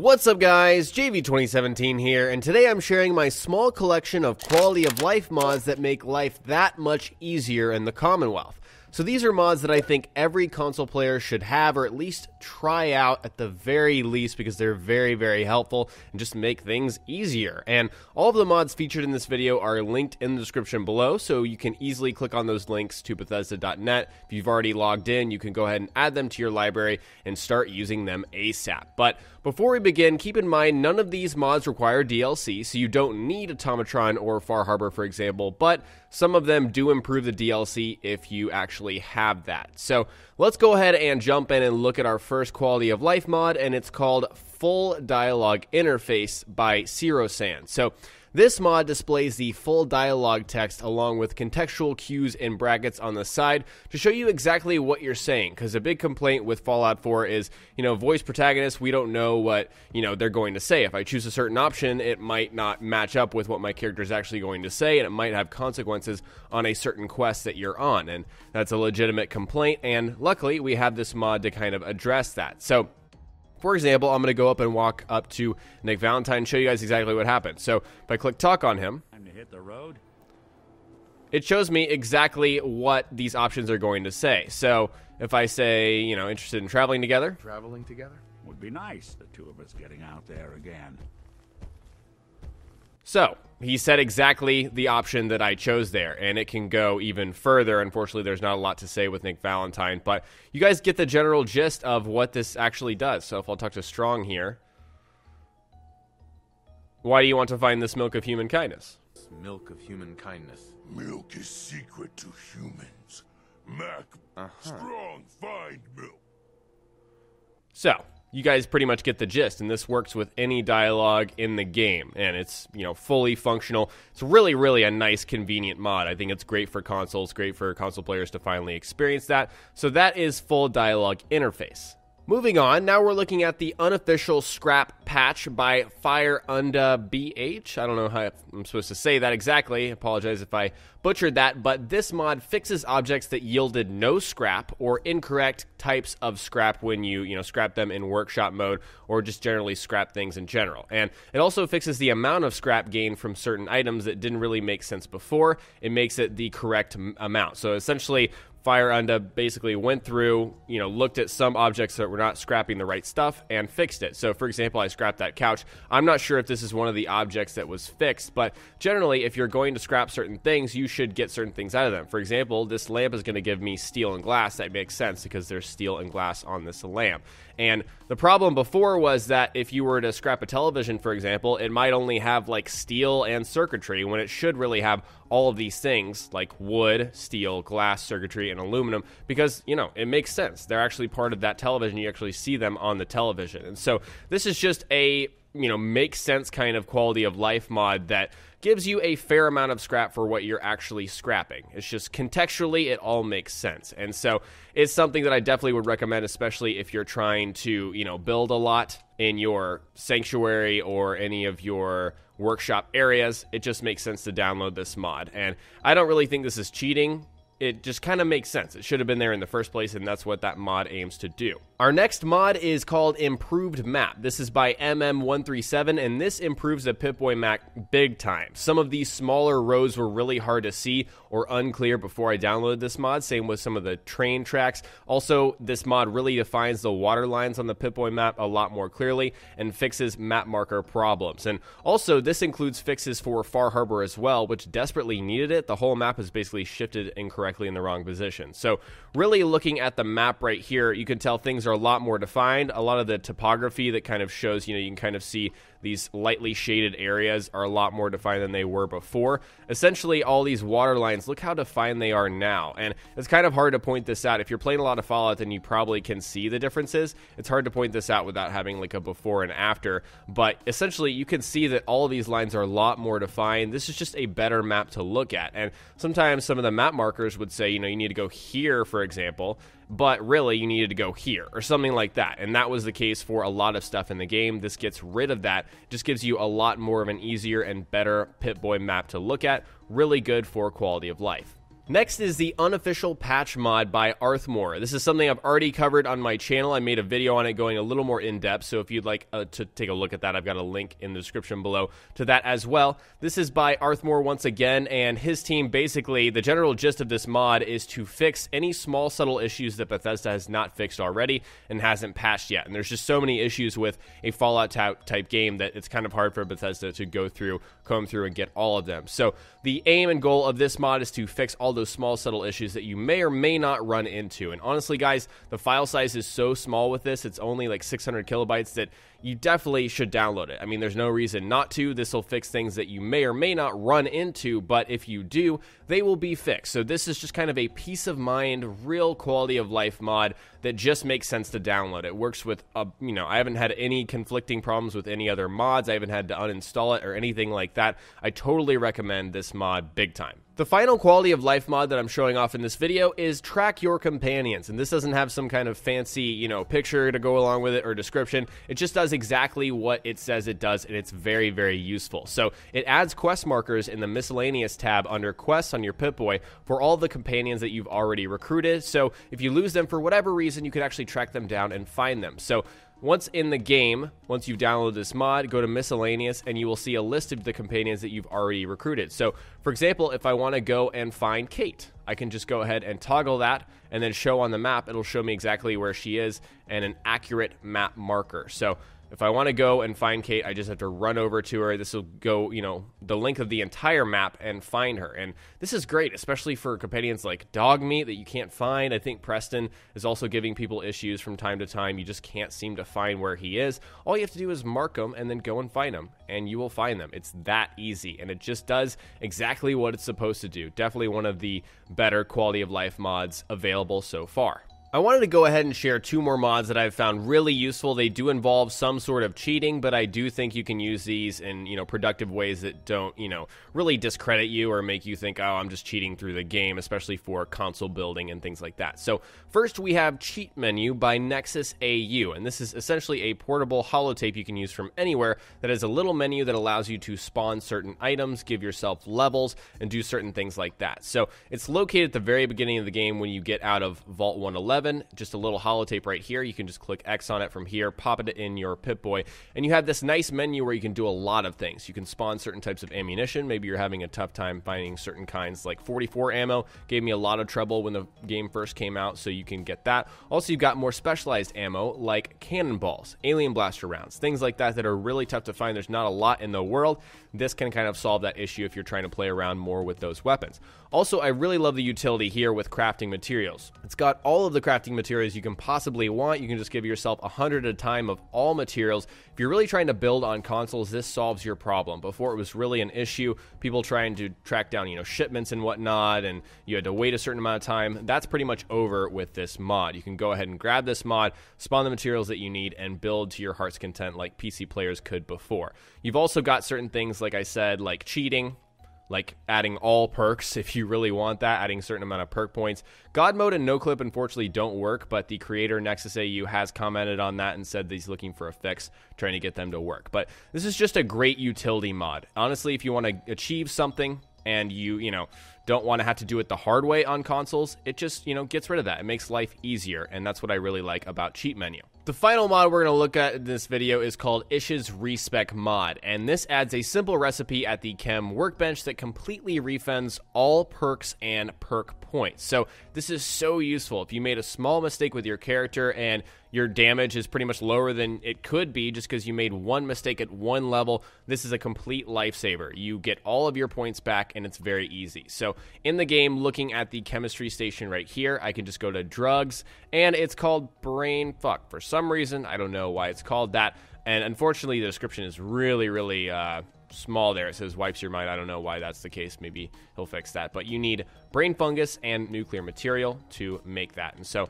What's up guys, JV2017 here, and today I'm sharing my small collection of quality of life mods that make life that much easier in the Commonwealth. So these are mods that I think every console player should have or at least try out at the very least because they're very, very helpful and just make things easier. And all of the mods featured in this video are linked in the description below, so you can easily click on those links to Bethesda.net. If you've already logged in, you can go ahead and add them to your library and start using them ASAP. But before we begin, keep in mind none of these mods require DLC, so you don't need Automatron or Far Harbor, for example, but some of them do improve the DLC if you actually have that. So let's go ahead and jump in and look at our first quality of life mod, and it's called Full Dialogue Interface by Cerosan. So this mod displays the full dialogue text along with contextual cues and brackets on the side to show you exactly what you're saying. Because a big complaint with Fallout 4 is, you know, voice protagonists, we don't know what, you know, they're going to say. If I choose a certain option, it might not match up with what my character is actually going to say, and it might have consequences on a certain quest that you're on. And that's a legitimate complaint. And luckily, we have this mod to kind of address that. So, for example, I'm going to go up and walk up to Nick Valentine and show you guys exactly what happened. So if I click talk on him, it shows me exactly what these options are going to say. So if I say, you know, interested in traveling together, traveling together would be nice. The two of us getting out there again. So he said exactly the option that I chose there, and it can go even further. Unfortunately, there's not a lot to say with Nick Valentine, but you guys get the general gist of what this actually does. So if I'll talk to Strong here, why do you want to find this milk of human kindness? Milk of human kindness. Milk is secret to humans. Mac, uh-huh. Strong, find milk. So, you guys pretty much get the gist and this works with any dialogue in the game and it's you know fully functional it's really really a nice convenient mod i think it's great for consoles great for console players to finally experience that so that is full dialogue interface Moving on, now we're looking at the unofficial scrap patch by Fire Unda BH. I don't know how I'm supposed to say that exactly. Apologize if I butchered that, but this mod fixes objects that yielded no scrap or incorrect types of scrap when you, you know, scrap them in workshop mode or just generally scrap things in general. And it also fixes the amount of scrap gained from certain items that didn't really make sense before. It makes it the correct amount. So essentially, Fire Unda basically went through, you know, looked at some objects that were not scrapping the right stuff and fixed it. So, for example, I scrapped that couch. I'm not sure if this is one of the objects that was fixed, but generally, if you're going to scrap certain things, you should get certain things out of them. For example, this lamp is going to give me steel and glass. That makes sense because there's steel and glass on this lamp. And the problem before was that if you were to scrap a television, for example, it might only have like steel and circuitry when it should really have all of these things like wood, steel, glass, circuitry, and aluminum because, you know, it makes sense. They're actually part of that television. You actually see them on the television. And so this is just a, you know, make sense kind of quality of life mod that gives you a fair amount of scrap for what you're actually scrapping. It's just contextually, it all makes sense. And so it's something that I definitely would recommend, especially if you're trying to, you know, build a lot in your sanctuary or any of your workshop areas, it just makes sense to download this mod. And I don't really think this is cheating. It just kind of makes sense. It should have been there in the first place, and that's what that mod aims to do. Our next mod is called Improved Map. This is by MM137, and this improves the Pip-Boy Mac big time. Some of these smaller rows were really hard to see, or unclear before I downloaded this mod. Same with some of the train tracks. Also, this mod really defines the water lines on the Pip-Boy map a lot more clearly and fixes map marker problems. And also, this includes fixes for Far Harbor as well, which desperately needed it. The whole map is basically shifted incorrectly in the wrong position. So, really looking at the map right here, you can tell things are a lot more defined. A lot of the topography that kind of shows, you know, you can kind of see these lightly shaded areas are a lot more defined than they were before. Essentially, all these water lines, look how defined they are now. And it's kind of hard to point this out. If you're playing a lot of Fallout, then you probably can see the differences. It's hard to point this out without having like a before and after. But essentially, you can see that all these lines are a lot more defined. This is just a better map to look at. And sometimes some of the map markers would say, you know, you need to go here, for example but really you needed to go here or something like that. And that was the case for a lot of stuff in the game. This gets rid of that just gives you a lot more of an easier and better pit Boy map to look at. Really good for quality of life. Next is the unofficial patch mod by Arthmore. This is something I've already covered on my channel. I made a video on it going a little more in depth, so if you'd like uh, to take a look at that, I've got a link in the description below to that as well. This is by Arthmore once again, and his team basically, the general gist of this mod is to fix any small, subtle issues that Bethesda has not fixed already and hasn't patched yet. And there's just so many issues with a Fallout type game that it's kind of hard for Bethesda to go through, comb through, and get all of them. So the aim and goal of this mod is to fix all the those small, subtle issues that you may or may not run into. And honestly, guys, the file size is so small with this, it's only like 600 kilobytes that you definitely should download it. I mean, there's no reason not to. This will fix things that you may or may not run into, but if you do, they will be fixed. So, this is just kind of a peace of mind, real quality of life mod that just makes sense to download. It works with, a, uh, you know, I haven't had any conflicting problems with any other mods. I haven't had to uninstall it or anything like that. I totally recommend this mod big time. The final quality of life mod that I'm showing off in this video is track your companions. And this doesn't have some kind of fancy, you know, picture to go along with it or description. It just does does exactly what it says it does, and it's very, very useful. So it adds quest markers in the miscellaneous tab under quests on your Pip-Boy for all the companions that you've already recruited. So if you lose them for whatever reason, you can actually track them down and find them. So once in the game, once you've downloaded this mod, go to miscellaneous and you will see a list of the companions that you've already recruited. So, for example, if I want to go and find Kate, I can just go ahead and toggle that and then show on the map. It'll show me exactly where she is and an accurate map marker. So, if I want to go and find Kate, I just have to run over to her. This will go, you know, the length of the entire map and find her. And this is great, especially for companions like dog meat that you can't find. I think Preston is also giving people issues from time to time. You just can't seem to find where he is. All you have to do is mark him and then go and find him, and you will find them. It's that easy. And it just does exactly what it's supposed to do. Definitely one of the better quality of life mods available so far. I wanted to go ahead and share two more mods that I've found really useful. They do involve some sort of cheating, but I do think you can use these in, you know, productive ways that don't, you know, really discredit you or make you think, "Oh, I'm just cheating through the game," especially for console building and things like that. So, first we have Cheat Menu by Nexus AU, and this is essentially a portable holotape you can use from anywhere that has a little menu that allows you to spawn certain items, give yourself levels, and do certain things like that. So, it's located at the very beginning of the game when you get out of Vault 111 11, just a little holotape right here. You can just click X on it from here, pop it in your Pip-Boy, and you have this nice menu where you can do a lot of things. You can spawn certain types of ammunition. Maybe you're having a tough time finding certain kinds, like 44 ammo gave me a lot of trouble when the game first came out, so you can get that. Also, you've got more specialized ammo like cannonballs, alien blaster rounds, things like that that are really tough to find. There's not a lot in the world. This can kind of solve that issue if you're trying to play around more with those weapons. Also, I really love the utility here with crafting materials. It's got all of the crafting materials you can possibly want. You can just give yourself 100 at a time of all materials. If you're really trying to build on consoles, this solves your problem. Before it was really an issue, people trying to track down, you know, shipments and whatnot, and you had to wait a certain amount of time. That's pretty much over with this mod. You can go ahead and grab this mod, spawn the materials that you need, and build to your heart's content like PC players could before. You've also got certain things, like I said, like cheating like adding all perks if you really want that, adding a certain amount of perk points. God mode and no clip unfortunately don't work, but the creator Nexus AU has commented on that and said that he's looking for a fix, trying to get them to work. But this is just a great utility mod. Honestly, if you want to achieve something and you, you know, don't want to have to do it the hard way on consoles, it just, you know, gets rid of that. It makes life easier, and that's what I really like about Cheat Menu. The final mod we're going to look at in this video is called Ish's Respec Mod, and this adds a simple recipe at the Chem Workbench that completely refunds all perks and perk points. So this is so useful. If you made a small mistake with your character and your damage is pretty much lower than it could be just because you made one mistake at one level. This is a complete lifesaver. You get all of your points back and it's very easy. So in the game looking at the chemistry station right here. I can just go to drugs and it's called brain fuck. For some reason, I don't know why it's called that. And unfortunately, the description is really, really uh, small there. It says wipes your mind. I don't know why that's the case. Maybe he'll fix that. But you need brain fungus and nuclear material to make that. And so,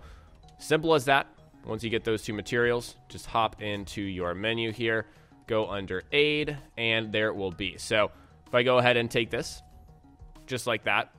simple as that. Once you get those two materials, just hop into your menu here, go under aid, and there it will be. So if I go ahead and take this, just like that.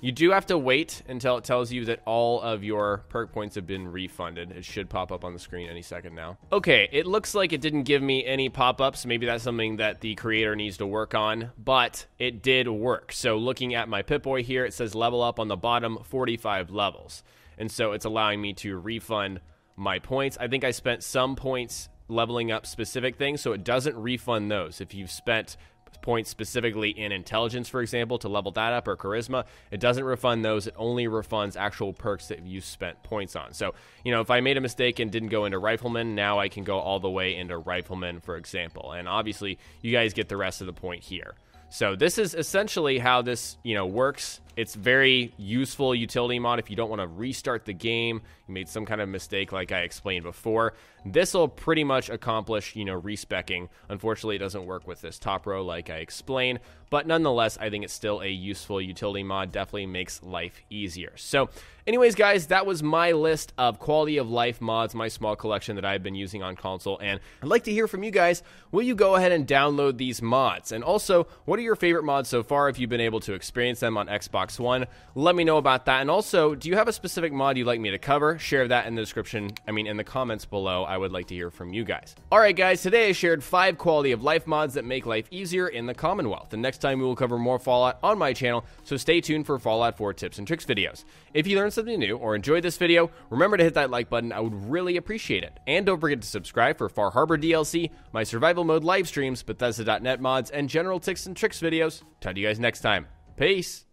You do have to wait until it tells you that all of your perk points have been refunded. It should pop up on the screen any second now. Okay, it looks like it didn't give me any pop-ups. Maybe that's something that the creator needs to work on, but it did work. So looking at my Pip-Boy here, it says level up on the bottom 45 levels. And so it's allowing me to refund my points. I think I spent some points leveling up specific things, so it doesn't refund those. If you've spent points specifically in intelligence, for example, to level that up or charisma. It doesn't refund those. It only refunds actual perks that you spent points on. So, you know, if I made a mistake and didn't go into rifleman, now I can go all the way into rifleman, for example. And obviously, you guys get the rest of the point here. So this is essentially how this, you know, works. It's very useful utility mod if you don't want to restart the game. You made some kind of mistake like I explained before. This will pretty much accomplish, you know, respecking. Unfortunately, it doesn't work with this top row like I explained, but nonetheless, I think it's still a useful utility mod. Definitely makes life easier. So anyways, guys, that was my list of quality of life mods, my small collection that I've been using on console. And I'd like to hear from you guys. Will you go ahead and download these mods? And also, what are are your favorite mods so far if you've been able to experience them on Xbox One? Let me know about that. And also, do you have a specific mod you'd like me to cover? Share that in the description. I mean, in the comments below, I would like to hear from you guys. All right, guys, today I shared five quality of life mods that make life easier in the Commonwealth. And next time we will cover more Fallout on my channel, so stay tuned for Fallout 4 tips and tricks videos. If you learned something new or enjoyed this video, remember to hit that like button. I would really appreciate it. And don't forget to subscribe for Far Harbor DLC, my survival mode live streams, Bethesda.net mods, and general tips and tricks videos. Talk to you guys next time. Peace.